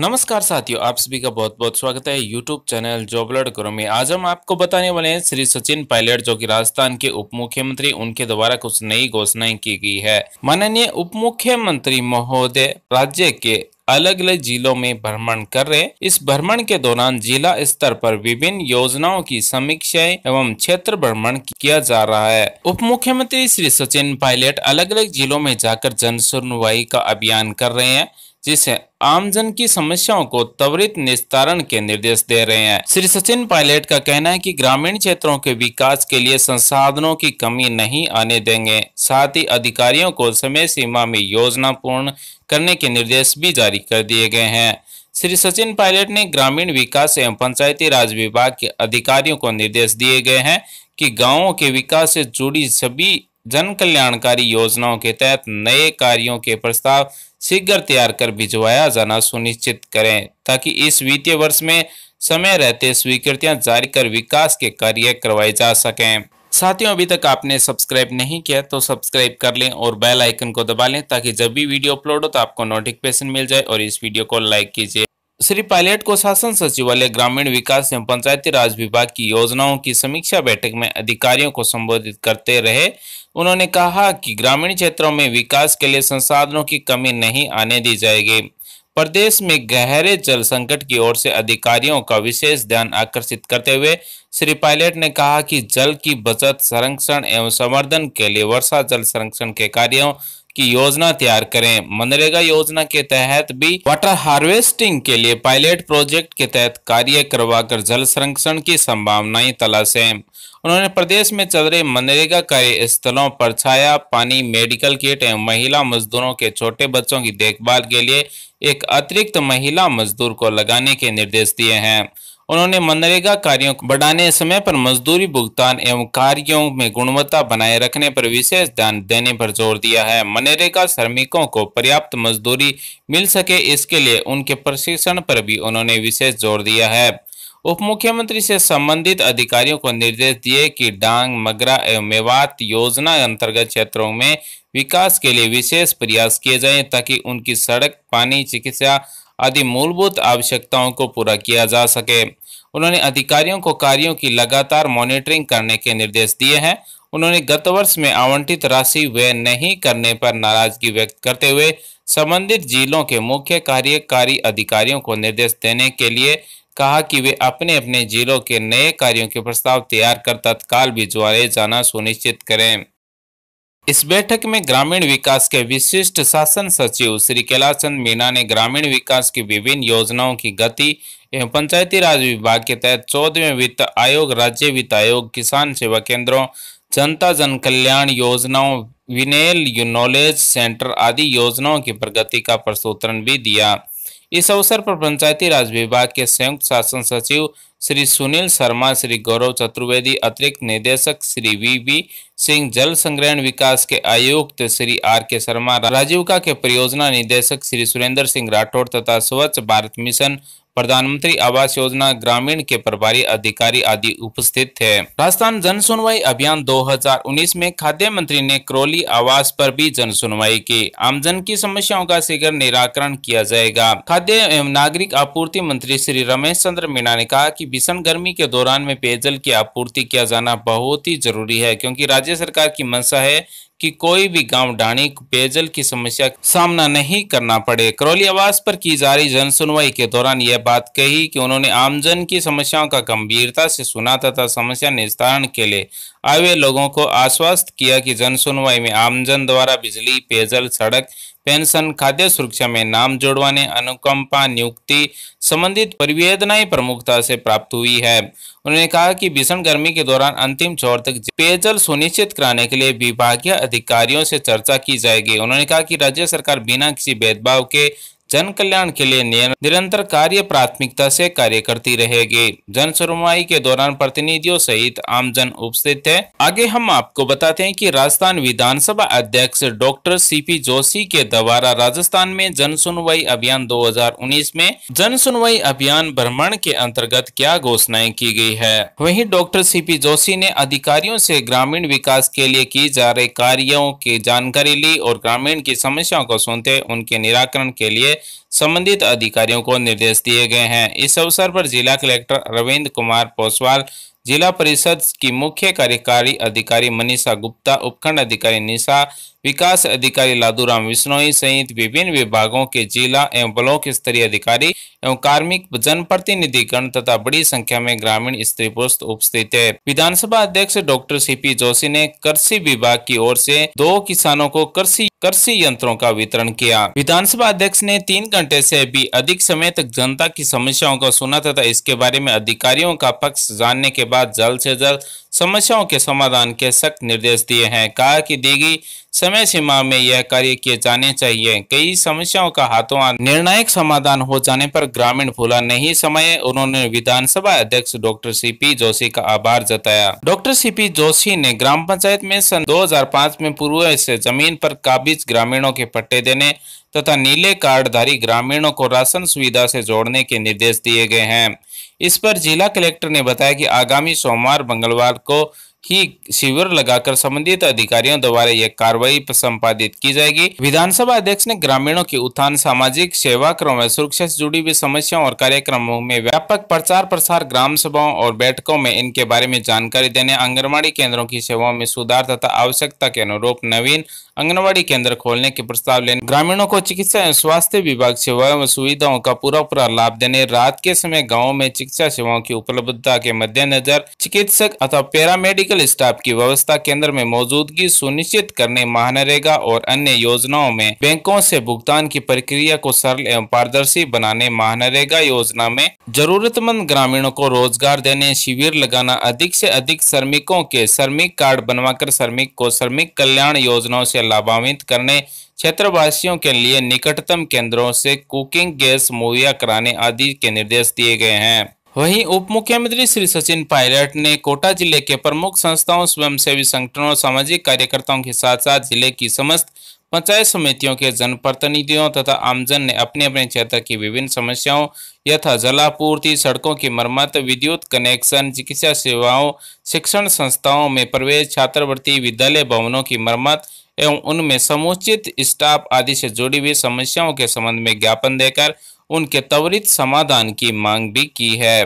नमस्कार साथियों आप सभी का बहुत बहुत स्वागत है यूट्यूब चैनल जॉबलर्ड गुरु में आज हम आपको बताने वाले हैं श्री सचिन पायलट जो कि राजस्थान के उप मुख्यमंत्री उनके द्वारा कुछ नई घोषणाएं की गई है माननीय उप मुख्यमंत्री महोदय राज्य के अलग अलग जिलों में भ्रमण कर रहे इस भ्रमण के दौरान जिला स्तर पर विभिन्न योजनाओं की समीक्षाएं एवं क्षेत्र भ्रमण किया जा रहा है उप मुख्यमंत्री श्री सचिन पायलट अलग अलग जिलों में जाकर जन सुनवाई का अभियान कर रहे हैं जिसे आमजन की समस्याओं को त्वरित निस्तारण के निर्देश दे रहे हैं श्री सचिन पायलट का कहना है कि ग्रामीण क्षेत्रों के विकास के लिए संसाधनों की कमी नहीं आने देंगे साथ ही अधिकारियों को समय सीमा में योजना पूर्ण करने के निर्देश भी जारी कर दिए गए हैं श्री सचिन पायलट ने ग्रामीण विकास एवं पंचायती राज विभाग के अधिकारियों को निर्देश दिए गए हैं कि गाँवों के विकास से जुड़ी सभी जन कल्याणकारी योजनाओं के तहत नए कार्यों के प्रस्ताव शीघ्र तैयार कर भिजवाया जाना सुनिश्चित करें ताकि इस वित्तीय वर्ष में समय रहते स्वीकृतियां जारी कर विकास के कार्य करवाए जा सकें साथियों अभी तक आपने सब्सक्राइब नहीं किया तो सब्सक्राइब कर लें और बेल आइकन को दबा लें ताकि जब भी वीडियो अपलोड हो तो आपको नोटिफिकेशन मिल जाए और इस वीडियो को लाइक कीजिए श्री पायलट को शासन सचिवालय ग्रामीण विकास एवं पंचायती राज विभाग की योजनाओं की समीक्षा बैठक में अधिकारियों को संबोधित करते रहे उन्होंने कहा कि ग्रामीण क्षेत्रों में विकास के लिए संसाधनों की कमी नहीं आने दी जाएगी प्रदेश में गहरे जल संकट की ओर से अधिकारियों का विशेष ध्यान आकर्षित करते हुए श्री पायलट ने कहा कि जल की बचत संरक्षण एवं संवर्धन के लिए वर्षा जल संरक्षण के कार्यों की योजना तैयार करें मनरेगा योजना के तहत भी वाटर हार्वेस्टिंग के लिए पायलट प्रोजेक्ट के तहत कार्य करवाकर जल संरक्षण की संभावनाएं तलाशे उन्होंने प्रदेश में चल रहे मनरेगा कार्य स्थलों पर छाया पानी मेडिकल किट एवं महिला मजदूरों के छोटे बच्चों की देखभाल के लिए एक अतिरिक्त महिला मजदूर को लगाने के निर्देश दिए हैं उन्होंने मनरेगा कार्यों को बढ़ाने समय पर मजदूरी भुगतान एवं कार्यों में गुणवत्ता बनाए रखने पर विशेष ध्यान देने पर जोर दिया है मनरेगा श्रमिकों को पर्याप्त मजदूरी मिल सके इसके लिए उनके प्रशिक्षण पर भी उन्होंने विशेष जोर दिया है उप मुख्यमंत्री से संबंधित अधिकारियों को निर्देश दिए कि डांग मगरा एवं मेवात योजना अंतर्गत क्षेत्रों में विकास के लिए विशेष प्रयास किए जाएं ताकि उनकी सड़क पानी चिकित्सा आदि मूलभूत आवश्यकताओं को पूरा किया जा सके उन्होंने अधिकारियों को कार्यों की लगातार मॉनिटरिंग करने के निर्देश दिए हैं उन्होंने गत वर्ष में आवंटित राशि व्यय नहीं करने पर नाराजगी व्यक्त करते हुए संबंधित जिलों के मुख्य कार्यकारी अधिकारियों को निर्देश देने के लिए कहा कि वे अपने अपने जिलों के नए कार्यों के प्रस्ताव तैयार कर तत्काल भिजवाए जाना सुनिश्चित करें इस बैठक में ग्रामीण विकास के विशिष्ट शासन सचिव श्री कैलाश चंद मीणा ने ग्रामीण विकास की विभिन्न योजनाओं की गति एवं पंचायती राज विभाग के तहत चौदहवें वित्त आयोग राज्य वित्त आयोग किसान सेवा केंद्रों जनता जन कल्याण योजनाओं विनेल यू नॉलेज सेंटर आदि योजनाओं की प्रगति का प्रस्तुतरण भी दिया इस अवसर पर पंचायती राज विभाग के संयुक्त शासन सचिव श्री सुनील शर्मा श्री गौरव चतुर्वेदी अतिरिक्त निदेशक श्री वी बी सिंह जल संग्रहण विकास के आयुक्त श्री आर के शर्मा राजीव का के परियोजना निदेशक श्री सुरेंद्र सिंह राठौड़ तथा स्वच्छ भारत मिशन प्रधानमंत्री आवास योजना ग्रामीण के प्रभारी अधिकारी आदि उपस्थित थे राजस्थान जन सुनवाई अभियान 2019 में खाद्य मंत्री ने क्रोली आवास पर भी जन सुनवाई की आमजन की समस्याओं का शीघ्र निराकरण किया जाएगा खाद्य एवं नागरिक आपूर्ति मंत्री श्री रमेश चंद्र मीणा ने कहा की भीषण गर्मी के दौरान में पेयजल की आपूर्ति किया जाना बहुत ही जरूरी है क्यूँकी राज्य सरकार की मंशा है कि कोई भी गांव डाणी पेयजल की समस्या सामना नहीं करना पड़े करौली आवास पर की जा रही जन सुनवाई के दौरान यह बात कही कि उन्होंने आमजन की समस्याओं का गंभीरता से सुना तथा समस्या निस्तारण के लिए आए लोगों को आश्वस्त किया कि जन सुनवाई में आमजन द्वारा बिजली पेयजल सड़क पेंशन खाद्य सुरक्षा में नाम जोड़वाने अनुकंपा नियुक्ति संबंधित परिवेदनाएं प्रमुखता से प्राप्त हुई है उन्होंने कहा कि भीषण गर्मी के दौरान अंतिम छोर तक पेयजल सुनिश्चित कराने के लिए विभागीय अधिकारियों से चर्चा की जाएगी उन्होंने कहा कि राज्य सरकार बिना किसी भेदभाव के जन कल्याण के लिए निरंतर कार्य प्राथमिकता से कार्य करती रहेगी जन सुनवाई के दौरान प्रतिनिधियों सहित आम जन उपस्थित थे आगे हम आपको बताते हैं कि राजस्थान विधानसभा अध्यक्ष डॉक्टर सीपी जोशी के द्वारा राजस्थान में जन सुनवाई अभियान 2019 में जन सुनवाई अभियान भ्रमण के अंतर्गत क्या घोषणाएं की गयी है वही डॉक्टर सी जोशी ने अधिकारियों ऐसी ग्रामीण विकास के लिए की जा रहे कार्यो की जानकारी ली और ग्रामीण की समस्याओं को सुनते उनके निराकरण के लिए संबंधित अधिकारियों को निर्देश दिए गए हैं इस अवसर पर जिला कलेक्टर अरविंद कुमार पोसवाल जिला परिषद की मुख्य कार्यकारी अधिकारी मनीषा गुप्ता उपखंड अधिकारी निशा विकास अधिकारी लादूराम विश्नोई सहित विभिन्न विभागों के जिला एवं ब्लॉक स्तरीय अधिकारी एवं कार्मिक जनप्रतिनिधिगण तथा बड़ी संख्या में ग्रामीण स्त्री पुरुष उपस्थित है विधानसभा अध्यक्ष डॉक्टर सीपी जोशी ने कृषि विभाग की ओर से दो किसानों को कृषि कृषि यंत्रों का वितरण किया विधानसभा अध्यक्ष ने तीन घंटे से भी अधिक समय तक जनता की समस्याओं को सुना तथा इसके बारे में अधिकारियों का पक्ष जानने के बाद बाद जल्द से जल्द समस्याओं के समाधान के सख्त निर्देश दिए हैं कहा कि दी गई समय सीमा में यह कार्य किए जाने चाहिए कई समस्याओं का हाथों निर्णायक समाधान हो जाने पर ग्रामीण भूला नहीं समय उन्होंने विधानसभा अध्यक्ष डॉक्टर सीपी जोशी का आभार जताया डॉक्टर सीपी जोशी ने ग्राम पंचायत में सन 2005 में पूर्व से जमीन पर काबिज ग्रामीणों के पट्टे देने तथा नीले कार्डधारी ग्रामीणों को राशन सुविधा से जोड़ने के निर्देश दिए गए हैं इस पर जिला कलेक्टर ने बताया कि आगामी सोमवार मंगलवार को ही शिविर लगाकर संबंधित अधिकारियों द्वारा यह कार्रवाई संपादित की जाएगी विधानसभा अध्यक्ष ने ग्रामीणों के उत्थान सामाजिक सेवा क्रम में सुरक्षा से जुड़ी हुई समस्याओं और कार्यक्रमों में व्यापक प्रचार प्रसार ग्राम सभाओं और बैठकों में इनके बारे में जानकारी देने आंगनबाड़ी केंद्रों की सेवाओं में सुधार तथा आवश्यकता के अनुरूप नवीन आंगनबाड़ी केंद्र खोलने के प्रस्ताव लेने ग्रामीणों को चिकित्सा एवं स्वास्थ्य विभाग सेवाओं एवं सुविधाओं का पूरा पूरा लाभ देने रात के समय गाँव में चिकित्सा सेवाओं की उपलब्धता के मद्देनजर चिकित्सक अथवा पैरामेडिकल स्टाफ की व्यवस्था केंद्र में मौजूदगी सुनिश्चित करने महानरेगा और अन्य योजनाओं में बैंकों से भुगतान की प्रक्रिया को सरल एवं पारदर्शी बनाने महानरेगा योजना में जरूरतमंद ग्रामीणों को रोजगार देने शिविर लगाना अधिक से अधिक श्रमिकों के श्रमिक कार्ड बनवाकर श्रमिक को श्रमिक कल्याण योजनाओं से लाभान्वित करने क्षेत्रवासियों के लिए निकटतम केंद्रों से कुकिंग गैस मुहैया कराने आदि के निर्देश दिए गए हैं वहीं उप मुख्यमंत्री श्री सचिन पायलट ने कोटा जिले के प्रमुख संस्थाओं स्वयंसेवी संगठनों सामाजिक कार्यकर्ताओं के साथ साथ जिले की समस्त पंचायत समितियों के जनप्रतिनिधियों तथा आमजन ने अपने अपने क्षेत्र की विभिन्न समस्याओं यथा जलापूर्ति सड़कों की मरम्मत विद्युत कनेक्शन चिकित्सा सेवाओं शिक्षण संस्थाओं में प्रवेश छात्रवृत्ति विद्यालय भवनों की मरम्मत एवं उनमें समुचित स्टाफ आदि से जुड़ी हुई समस्याओं के संबंध में ज्ञापन देकर उनके त्वरित समाधान की मांग भी की है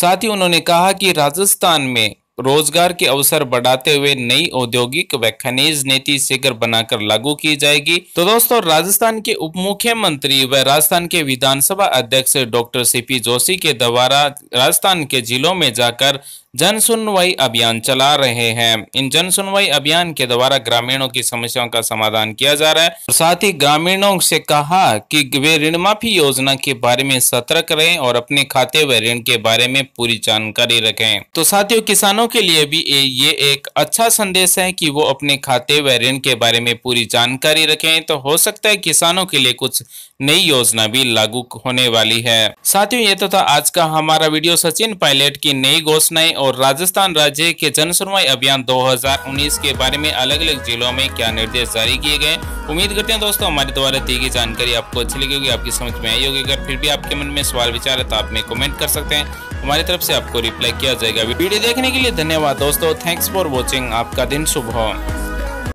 साथ ही उन्होंने कहा कि राजस्थान में रोजगार के अवसर बढ़ाते हुए नई औद्योगिक व खनिज नीति शीघ्र बनाकर लागू की जाएगी तो दोस्तों राजस्थान के उप मुख्यमंत्री व राजस्थान के विधानसभा अध्यक्ष डॉक्टर सीपी जोशी के द्वारा राजस्थान के जिलों में जाकर जन सुनवाई अभियान चला रहे हैं इन जन सुनवाई अभियान के द्वारा ग्रामीणों की समस्याओं का समाधान किया जा रहा है और साथ ही ग्रामीणों से कहा कि वे ऋण माफी योजना के बारे में सतर्क रहें और अपने खाते व ऋण के बारे में पूरी जानकारी रखें तो साथियों किसानों के लिए भी ये एक अच्छा संदेश है की वो अपने खाते व ऋण के बारे में पूरी जानकारी रखे तो हो सकता है किसानों के लिए कुछ नई योजना भी लागू होने वाली है साथियों ये तो था आज का हमारा वीडियो सचिन पायलट की नई घोषणाएं और राजस्थान राज्य के सुनवाई अभियान 2019 के बारे में अलग अलग जिलों में क्या निर्देश जारी किए गए उम्मीद करते हैं दोस्तों हमारे द्वारा दी गई जानकारी आपको अच्छी लगी होगी आपकी समझ में आई होगी अगर फिर भी आपके मन में सवाल विचार है तो आप में कमेंट कर सकते हैं हमारी तरफ से आपको रिप्लाई किया जाएगा वीडियो देखने के लिए धन्यवाद दोस्तों थैंक्स फॉर वॉचिंग आपका दिन शुभ हो